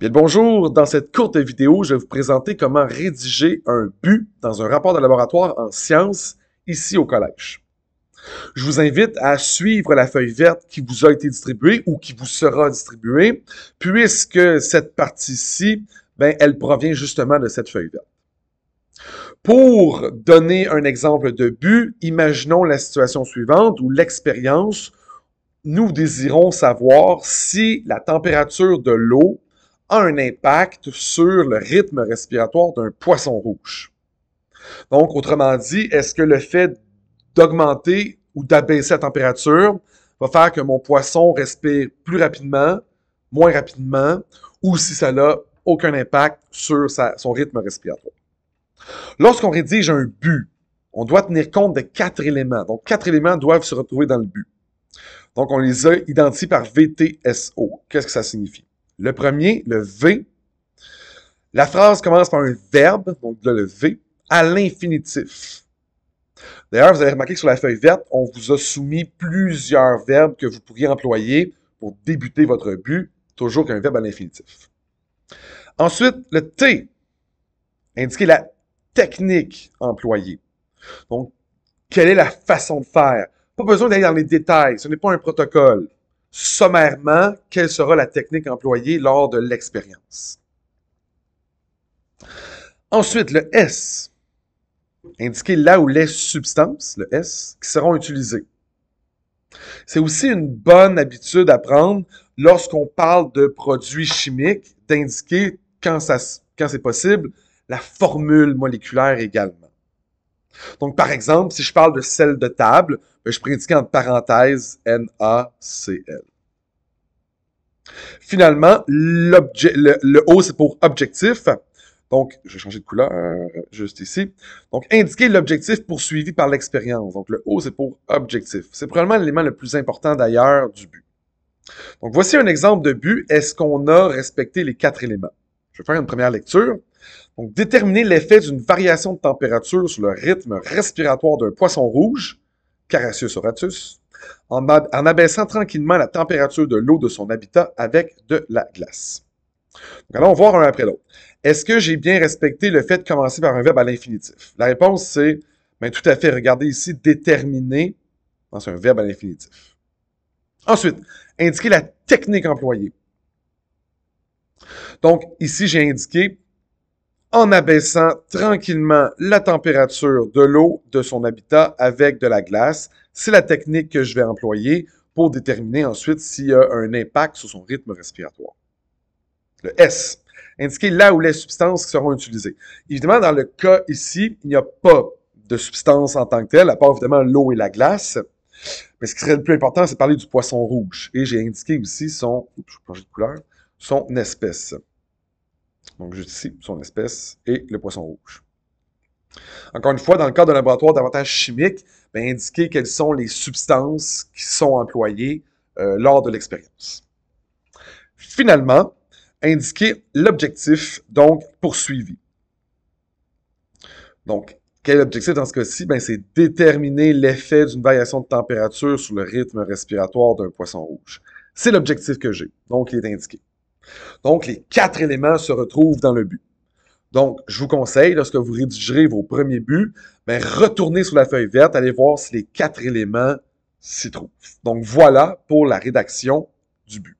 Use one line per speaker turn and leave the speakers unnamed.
Bien bonjour, dans cette courte vidéo, je vais vous présenter comment rédiger un but dans un rapport de laboratoire en sciences ici au collège. Je vous invite à suivre la feuille verte qui vous a été distribuée ou qui vous sera distribuée, puisque cette partie-ci, ben, elle provient justement de cette feuille verte. Pour donner un exemple de but, imaginons la situation suivante où l'expérience, nous désirons savoir si la température de l'eau a un impact sur le rythme respiratoire d'un poisson rouge. Donc, autrement dit, est-ce que le fait d'augmenter ou d'abaisser la température va faire que mon poisson respire plus rapidement, moins rapidement, ou si ça n'a aucun impact sur son rythme respiratoire. Lorsqu'on rédige un but, on doit tenir compte de quatre éléments. Donc, quatre éléments doivent se retrouver dans le but. Donc, on les a identifiés par VTSO. Qu'est-ce que ça signifie? Le premier, le V. La phrase commence par un verbe, donc le V, à l'infinitif. D'ailleurs, vous avez remarqué que sur la feuille verte, on vous a soumis plusieurs verbes que vous pourriez employer pour débuter votre but, toujours qu'un verbe à l'infinitif. Ensuite, le T, indiquer la technique employée. Donc, quelle est la façon de faire? Pas besoin d'aller dans les détails, ce n'est pas un protocole sommairement quelle sera la technique employée lors de l'expérience. Ensuite, le S, indiquer là où les substances, le S, qui seront utilisées. C'est aussi une bonne habitude à prendre lorsqu'on parle de produits chimiques, d'indiquer quand, quand c'est possible la formule moléculaire également. Donc, par exemple, si je parle de celle de table, ben, je indiquer en parenthèse NaCl. Finalement, le, le O, c'est pour objectif. Donc, je vais changer de couleur juste ici. Donc, indiquer l'objectif poursuivi par l'expérience. Donc, le O, c'est pour objectif. C'est probablement l'élément le plus important d'ailleurs du but. Donc, voici un exemple de but. Est-ce qu'on a respecté les quatre éléments? Je vais faire une première lecture. Donc, déterminer l'effet d'une variation de température sur le rythme respiratoire d'un poisson rouge, Carassius oratus, en, abaissant tranquillement la température de l'eau de son habitat avec de la glace. Donc, allons voir un après l'autre. Est-ce que j'ai bien respecté le fait de commencer par un verbe à l'infinitif? La réponse, c'est mais ben, tout à fait. Regardez ici, déterminer, c'est un verbe à l'infinitif. Ensuite, indiquer la technique employée. Donc, ici, j'ai indiqué en abaissant tranquillement la température de l'eau de son habitat avec de la glace. C'est la technique que je vais employer pour déterminer ensuite s'il y a un impact sur son rythme respiratoire. Le S, indiquer là où les substances seront utilisées. Évidemment, dans le cas ici, il n'y a pas de substance en tant que telle, à part évidemment l'eau et la glace. Mais ce qui serait le plus important, c'est parler du poisson rouge. Et j'ai indiqué aussi son, couleur, son espèce donc juste ici, son espèce, et le poisson rouge. Encore une fois, dans le cadre d'un laboratoire d'avantage chimique, bien, indiquer quelles sont les substances qui sont employées euh, lors de l'expérience. Finalement, indiquer l'objectif, donc poursuivi. Donc, quel objectif dans ce cas-ci? Ben, c'est déterminer l'effet d'une variation de température sur le rythme respiratoire d'un poisson rouge. C'est l'objectif que j'ai, donc il est indiqué. Donc, les quatre éléments se retrouvent dans le but. Donc, je vous conseille, lorsque vous rédigerez vos premiers buts, ben, retournez sur la feuille verte, allez voir si les quatre éléments s'y trouvent. Donc, voilà pour la rédaction du but.